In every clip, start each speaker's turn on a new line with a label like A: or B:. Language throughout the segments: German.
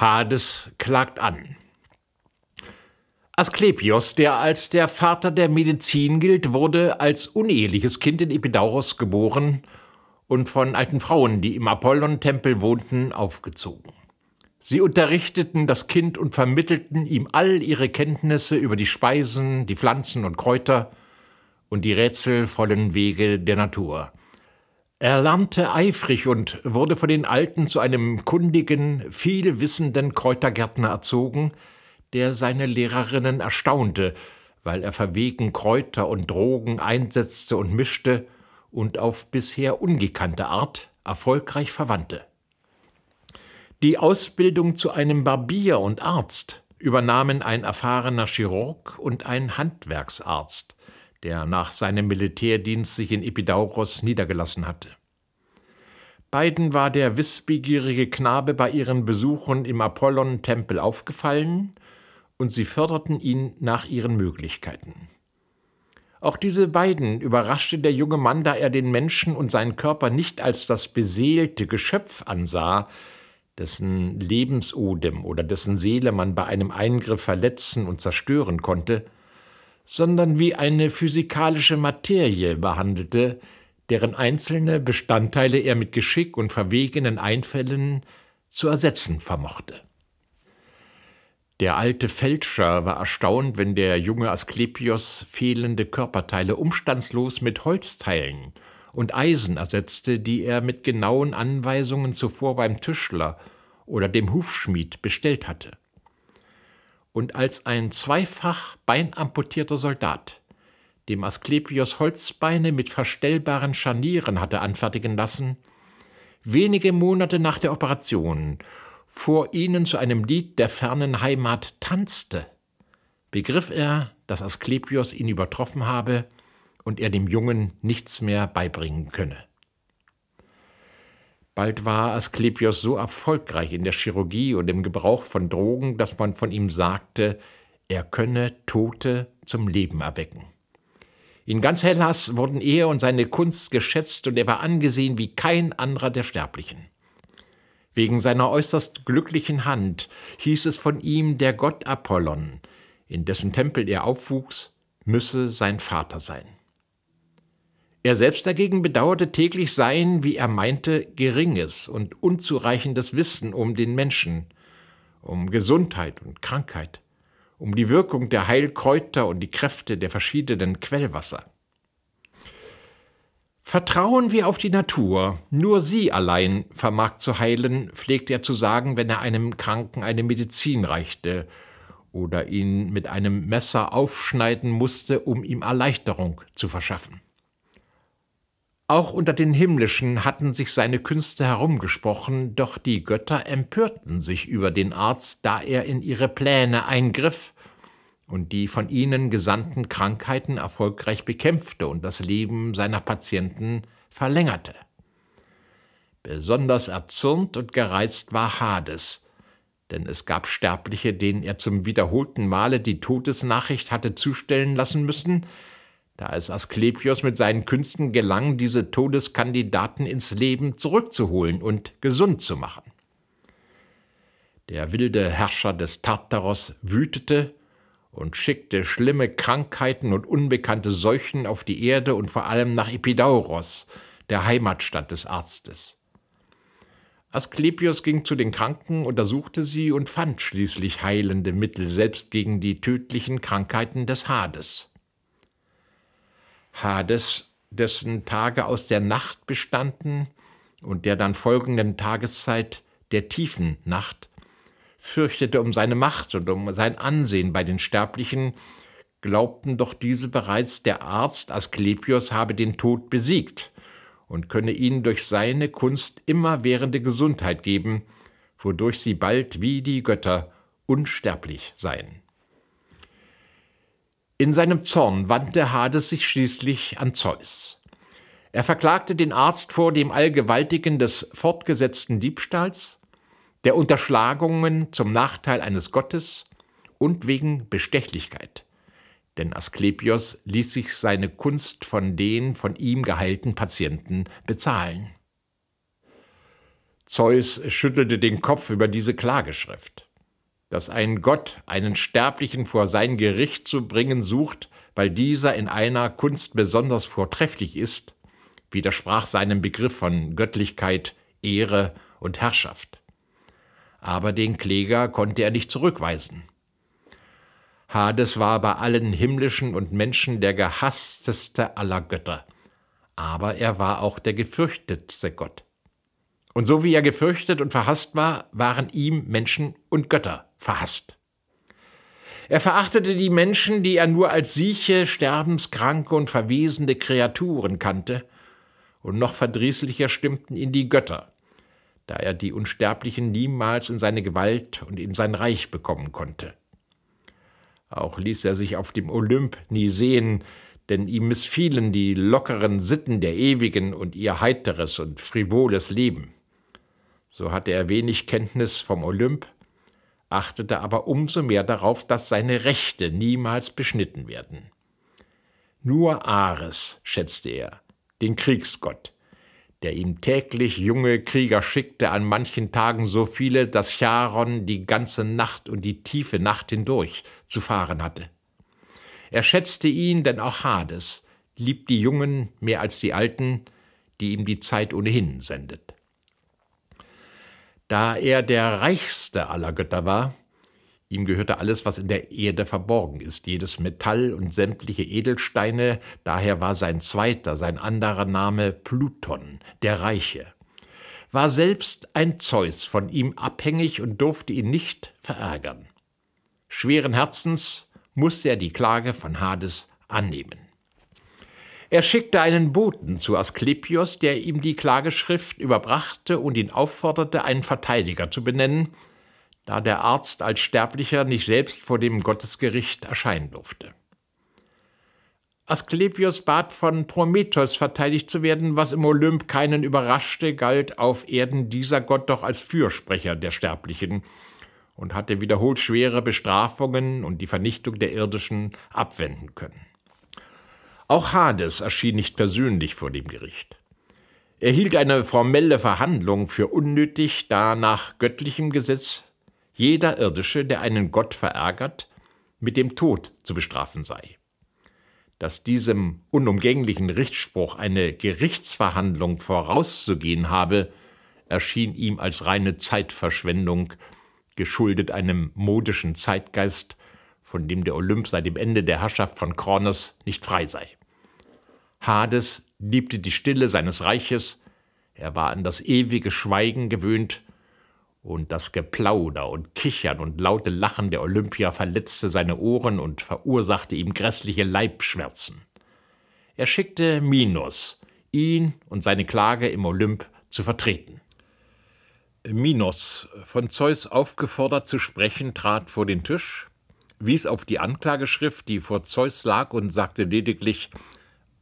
A: Hades klagt an. Asklepios, der als der Vater der Medizin gilt, wurde als uneheliches Kind in Epidauros geboren und von alten Frauen, die im Apollontempel wohnten, aufgezogen. Sie unterrichteten das Kind und vermittelten ihm all ihre Kenntnisse über die Speisen, die Pflanzen und Kräuter und die rätselvollen Wege der Natur – er lernte eifrig und wurde von den Alten zu einem kundigen, vielwissenden Kräutergärtner erzogen, der seine Lehrerinnen erstaunte, weil er verwegen Kräuter und Drogen einsetzte und mischte und auf bisher ungekannte Art erfolgreich verwandte. Die Ausbildung zu einem Barbier und Arzt übernahmen ein erfahrener Chirurg und ein Handwerksarzt der nach seinem Militärdienst sich in Epidauros niedergelassen hatte. Beiden war der wissbegierige Knabe bei ihren Besuchen im Apollon-Tempel aufgefallen und sie förderten ihn nach ihren Möglichkeiten. Auch diese beiden überraschte der junge Mann, da er den Menschen und seinen Körper nicht als das beseelte Geschöpf ansah, dessen Lebensodem oder dessen Seele man bei einem Eingriff verletzen und zerstören konnte, sondern wie eine physikalische Materie behandelte, deren einzelne Bestandteile er mit Geschick und verwegenen Einfällen zu ersetzen vermochte. Der alte Fälscher war erstaunt, wenn der junge Asklepios fehlende Körperteile umstandslos mit Holzteilen und Eisen ersetzte, die er mit genauen Anweisungen zuvor beim Tischler oder dem Hufschmied bestellt hatte und als ein zweifach beinamputierter Soldat, dem Asklepios Holzbeine mit verstellbaren Scharnieren hatte anfertigen lassen, wenige Monate nach der Operation vor ihnen zu einem Lied der fernen Heimat tanzte, begriff er, dass Asklepios ihn übertroffen habe und er dem Jungen nichts mehr beibringen könne. Bald war Asklepios so erfolgreich in der Chirurgie und im Gebrauch von Drogen, dass man von ihm sagte, er könne Tote zum Leben erwecken. In ganz Hellas wurden er und seine Kunst geschätzt und er war angesehen wie kein anderer der Sterblichen. Wegen seiner äußerst glücklichen Hand hieß es von ihm, der Gott Apollon, in dessen Tempel er aufwuchs, müsse sein Vater sein. Er selbst dagegen bedauerte täglich sein, wie er meinte, geringes und unzureichendes Wissen um den Menschen, um Gesundheit und Krankheit, um die Wirkung der Heilkräuter und die Kräfte der verschiedenen Quellwasser. Vertrauen wir auf die Natur, nur sie allein vermag zu heilen, pflegt er zu sagen, wenn er einem Kranken eine Medizin reichte oder ihn mit einem Messer aufschneiden musste, um ihm Erleichterung zu verschaffen. Auch unter den Himmlischen hatten sich seine Künste herumgesprochen, doch die Götter empörten sich über den Arzt, da er in ihre Pläne eingriff und die von ihnen gesandten Krankheiten erfolgreich bekämpfte und das Leben seiner Patienten verlängerte. Besonders erzürnt und gereizt war Hades, denn es gab Sterbliche, denen er zum wiederholten Male die Todesnachricht hatte zustellen lassen müssen, da es Asklepios mit seinen Künsten gelang, diese Todeskandidaten ins Leben zurückzuholen und gesund zu machen. Der wilde Herrscher des Tartaros wütete und schickte schlimme Krankheiten und unbekannte Seuchen auf die Erde und vor allem nach Epidauros, der Heimatstadt des Arztes. Asklepios ging zu den Kranken, untersuchte sie und fand schließlich heilende Mittel selbst gegen die tödlichen Krankheiten des Hades. Hades, dessen Tage aus der Nacht bestanden und der dann folgenden Tageszeit der tiefen Nacht, fürchtete um seine Macht und um sein Ansehen bei den Sterblichen, glaubten doch diese bereits, der Arzt Asklepios habe den Tod besiegt und könne ihnen durch seine Kunst immerwährende Gesundheit geben, wodurch sie bald wie die Götter unsterblich seien. In seinem Zorn wandte Hades sich schließlich an Zeus. Er verklagte den Arzt vor dem Allgewaltigen des fortgesetzten Diebstahls, der Unterschlagungen zum Nachteil eines Gottes und wegen Bestechlichkeit. Denn Asklepios ließ sich seine Kunst von den von ihm geheilten Patienten bezahlen. Zeus schüttelte den Kopf über diese Klageschrift dass ein Gott einen Sterblichen vor sein Gericht zu bringen sucht, weil dieser in einer Kunst besonders vortrefflich ist, widersprach seinem Begriff von Göttlichkeit, Ehre und Herrschaft. Aber den Kläger konnte er nicht zurückweisen. Hades war bei allen himmlischen und Menschen der gehassteste aller Götter, aber er war auch der gefürchtetste Gott. Und so wie er gefürchtet und verhasst war, waren ihm Menschen und Götter verhasst. Er verachtete die Menschen, die er nur als sieche, sterbenskranke und verwesende Kreaturen kannte, und noch verdrießlicher stimmten ihn die Götter, da er die Unsterblichen niemals in seine Gewalt und in sein Reich bekommen konnte. Auch ließ er sich auf dem Olymp nie sehen, denn ihm missfielen die lockeren Sitten der Ewigen und ihr heiteres und frivoles Leben. So hatte er wenig Kenntnis vom Olymp achtete aber umso mehr darauf, dass seine Rechte niemals beschnitten werden. Nur Ares schätzte er, den Kriegsgott, der ihm täglich junge Krieger schickte, an manchen Tagen so viele, dass Charon die ganze Nacht und die tiefe Nacht hindurch zu fahren hatte. Er schätzte ihn, denn auch Hades liebt die Jungen mehr als die Alten, die ihm die Zeit ohnehin sendet. Da er der reichste aller Götter war, ihm gehörte alles, was in der Erde verborgen ist, jedes Metall und sämtliche Edelsteine, daher war sein zweiter, sein anderer Name Pluton, der Reiche war selbst ein Zeus von ihm abhängig und durfte ihn nicht verärgern. Schweren Herzens musste er die Klage von Hades annehmen. Er schickte einen Boten zu Asklepios, der ihm die Klageschrift überbrachte und ihn aufforderte, einen Verteidiger zu benennen, da der Arzt als Sterblicher nicht selbst vor dem Gottesgericht erscheinen durfte. Asklepios bat von Prometheus verteidigt zu werden, was im Olymp keinen überraschte, galt auf Erden dieser Gott doch als Fürsprecher der Sterblichen und hatte wiederholt schwere Bestrafungen und die Vernichtung der irdischen abwenden können. Auch Hades erschien nicht persönlich vor dem Gericht. Er hielt eine formelle Verhandlung für unnötig, da nach göttlichem Gesetz jeder Irdische, der einen Gott verärgert, mit dem Tod zu bestrafen sei. Dass diesem unumgänglichen Richtspruch eine Gerichtsverhandlung vorauszugehen habe, erschien ihm als reine Zeitverschwendung, geschuldet einem modischen Zeitgeist, von dem der Olymp seit dem Ende der Herrschaft von Kronos nicht frei sei. Hades liebte die Stille seines Reiches, er war an das ewige Schweigen gewöhnt, und das Geplauder und Kichern und laute Lachen der Olympier verletzte seine Ohren und verursachte ihm grässliche Leibschmerzen. Er schickte Minos, ihn und seine Klage im Olymp zu vertreten. Minos, von Zeus aufgefordert zu sprechen, trat vor den Tisch, wies auf die Anklageschrift, die vor Zeus lag, und sagte lediglich: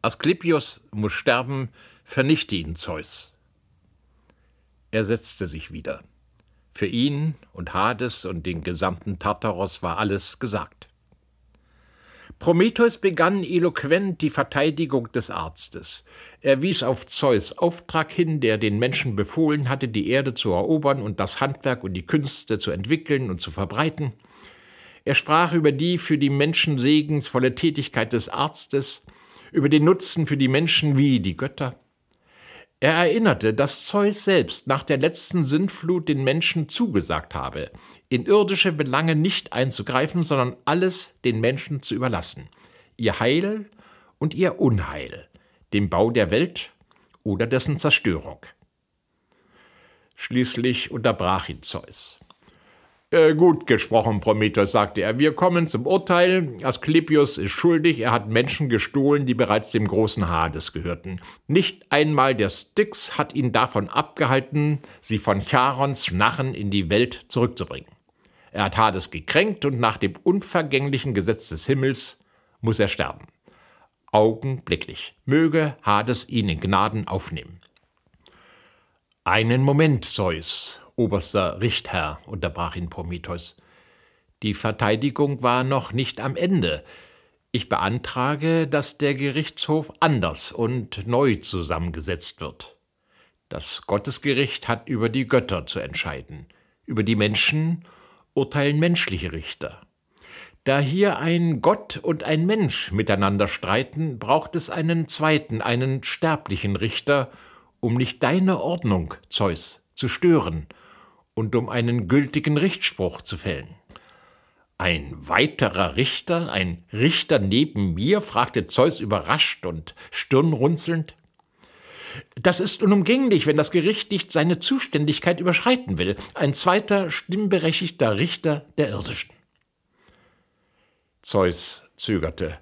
A: Asklepios muss sterben, vernichte ihn, Zeus. Er setzte sich wieder. Für ihn und Hades und den gesamten Tartaros war alles gesagt. Prometheus begann eloquent die Verteidigung des Arztes. Er wies auf Zeus Auftrag hin, der den Menschen befohlen hatte, die Erde zu erobern und das Handwerk und die Künste zu entwickeln und zu verbreiten. Er sprach über die für die Menschen segensvolle Tätigkeit des Arztes, über den Nutzen für die Menschen wie die Götter. Er erinnerte, dass Zeus selbst nach der letzten Sintflut den Menschen zugesagt habe, in irdische Belange nicht einzugreifen, sondern alles den Menschen zu überlassen, ihr Heil und ihr Unheil, dem Bau der Welt oder dessen Zerstörung. Schließlich unterbrach ihn Zeus. Äh, gut gesprochen, Prometheus, sagte er. Wir kommen zum Urteil. Asklepios ist schuldig. Er hat Menschen gestohlen, die bereits dem großen Hades gehörten. Nicht einmal der Styx hat ihn davon abgehalten, sie von Charons Narren in die Welt zurückzubringen. Er hat Hades gekränkt und nach dem unvergänglichen Gesetz des Himmels muss er sterben. Augenblicklich. Möge Hades ihn in Gnaden aufnehmen. Einen Moment, Zeus, oberster Richtherr, unterbrach ihn Prometheus. Die Verteidigung war noch nicht am Ende. Ich beantrage, dass der Gerichtshof anders und neu zusammengesetzt wird. Das Gottesgericht hat über die Götter zu entscheiden. Über die Menschen urteilen menschliche Richter. Da hier ein Gott und ein Mensch miteinander streiten, braucht es einen zweiten, einen sterblichen Richter, um nicht deine Ordnung, Zeus, zu stören und um einen gültigen Richtspruch zu fällen. Ein weiterer Richter, ein Richter neben mir? fragte Zeus überrascht und stirnrunzelnd. Das ist unumgänglich, wenn das Gericht nicht seine Zuständigkeit überschreiten will. Ein zweiter stimmberechtigter Richter der irdischen. Zeus zögerte.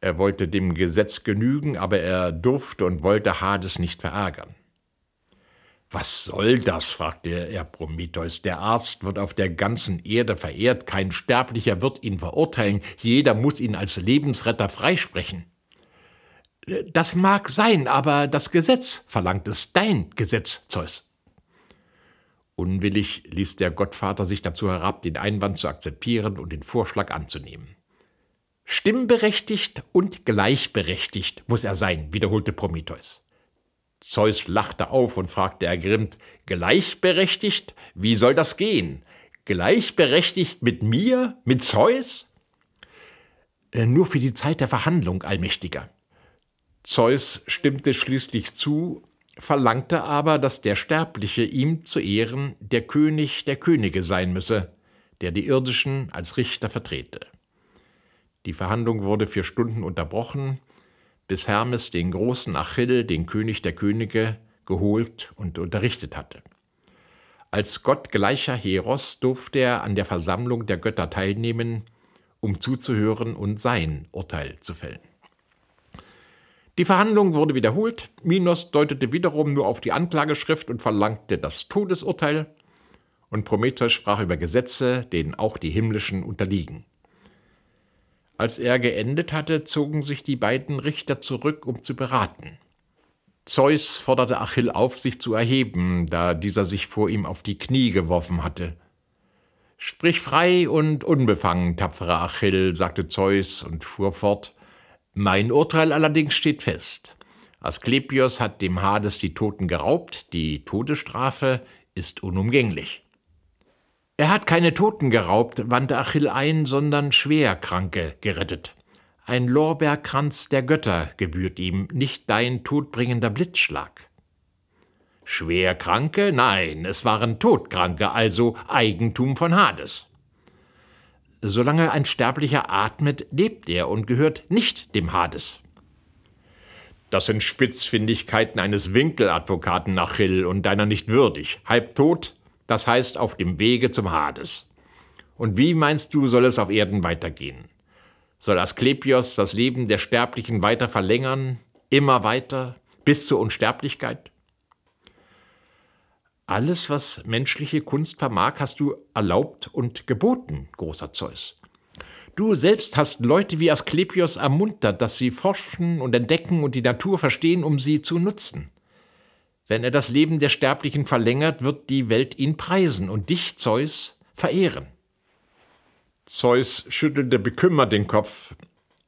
A: Er wollte dem Gesetz genügen, aber er durfte und wollte Hades nicht verärgern. Was soll das? fragte er Prometheus. Der Arzt wird auf der ganzen Erde verehrt, kein Sterblicher wird ihn verurteilen, jeder muss ihn als Lebensretter freisprechen. Äh, das mag sein, aber das Gesetz verlangt es, dein Gesetz, Zeus. Unwillig ließ der Gottvater sich dazu herab, den Einwand zu akzeptieren und den Vorschlag anzunehmen. Stimmberechtigt und gleichberechtigt muss er sein, wiederholte Prometheus. Zeus lachte auf und fragte ergrimmt, Gleichberechtigt? Wie soll das gehen? Gleichberechtigt mit mir? Mit Zeus? Äh, nur für die Zeit der Verhandlung, Allmächtiger. Zeus stimmte schließlich zu, verlangte aber, dass der Sterbliche ihm zu Ehren der König der Könige sein müsse, der die irdischen als Richter vertrete. Die Verhandlung wurde für Stunden unterbrochen, bis Hermes den großen Achille, den König der Könige, geholt und unterrichtet hatte. Als gottgleicher Heros durfte er an der Versammlung der Götter teilnehmen, um zuzuhören und sein Urteil zu fällen. Die Verhandlung wurde wiederholt, Minos deutete wiederum nur auf die Anklageschrift und verlangte das Todesurteil, und Prometheus sprach über Gesetze, denen auch die himmlischen unterliegen. Als er geendet hatte, zogen sich die beiden Richter zurück, um zu beraten. Zeus forderte Achill auf, sich zu erheben, da dieser sich vor ihm auf die Knie geworfen hatte. Sprich frei und unbefangen, tapferer Achill, sagte Zeus und fuhr fort. Mein Urteil allerdings steht fest. Asklepios hat dem Hades die Toten geraubt, die Todesstrafe ist unumgänglich. Er hat keine Toten geraubt, wandte Achill ein, sondern Schwerkranke gerettet. Ein Lorbeerkranz der Götter gebührt ihm, nicht dein todbringender Blitzschlag. Schwerkranke? Nein, es waren Todkranke, also Eigentum von Hades. Solange ein Sterblicher atmet, lebt er und gehört nicht dem Hades. Das sind Spitzfindigkeiten eines Winkeladvokaten Achill und deiner nicht würdig. Halbtot, das heißt auf dem Wege zum Hades. Und wie meinst du, soll es auf Erden weitergehen? Soll Asklepios das Leben der Sterblichen weiter verlängern, immer weiter, bis zur Unsterblichkeit? Alles, was menschliche Kunst vermag, hast du erlaubt und geboten, großer Zeus. Du selbst hast Leute wie Asklepios ermuntert, dass sie forschen und entdecken und die Natur verstehen, um sie zu nutzen. Wenn er das Leben der Sterblichen verlängert, wird die Welt ihn preisen und dich, Zeus, verehren. Zeus schüttelte bekümmert den Kopf.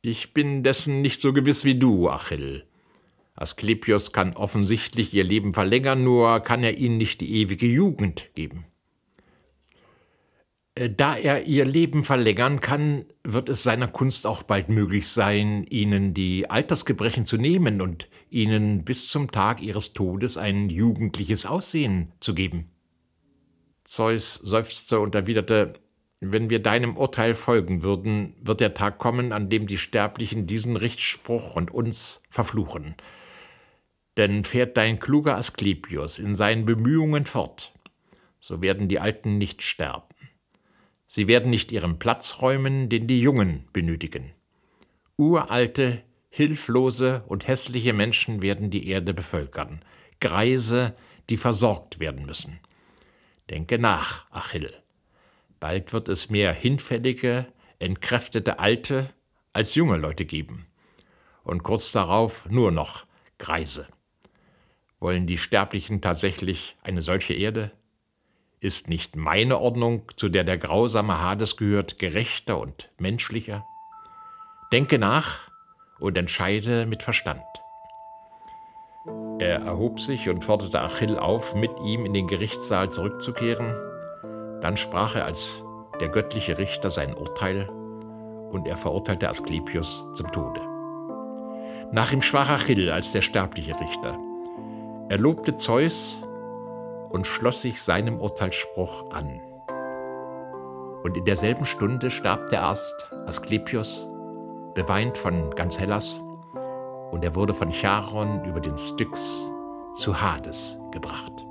A: Ich bin dessen nicht so gewiss wie du, Achill. Asklepios kann offensichtlich ihr Leben verlängern, nur kann er ihnen nicht die ewige Jugend geben. Äh, da er ihr Leben verlängern kann, wird es seiner Kunst auch bald möglich sein, ihnen die Altersgebrechen zu nehmen und ihnen bis zum Tag ihres Todes ein jugendliches Aussehen zu geben. Zeus seufzte und erwiderte, wenn wir deinem Urteil folgen würden, wird der Tag kommen, an dem die Sterblichen diesen Richtspruch und uns verfluchen. Denn fährt dein kluger Asklepios in seinen Bemühungen fort, so werden die Alten nicht sterben. Sie werden nicht ihren Platz räumen, den die Jungen benötigen. Uralte, hilflose und hässliche Menschen werden die Erde bevölkern, Greise, die versorgt werden müssen. Denke nach, Achill. Bald wird es mehr hinfällige, entkräftete Alte als junge Leute geben. Und kurz darauf nur noch Greise. Wollen die Sterblichen tatsächlich eine solche Erde? Ist nicht meine Ordnung, zu der der grausame Hades gehört, gerechter und menschlicher? Denke nach und entscheide mit Verstand. Er erhob sich und forderte Achill auf, mit ihm in den Gerichtssaal zurückzukehren. Dann sprach er als der göttliche Richter sein Urteil und er verurteilte Asklepios zum Tode. Nach ihm sprach Achill als der sterbliche Richter. Er lobte Zeus und schloss sich seinem Urteilsspruch an. Und in derselben Stunde starb der Arzt Asklepios, beweint von ganz Hellas, und er wurde von Charon über den Styx zu Hades gebracht.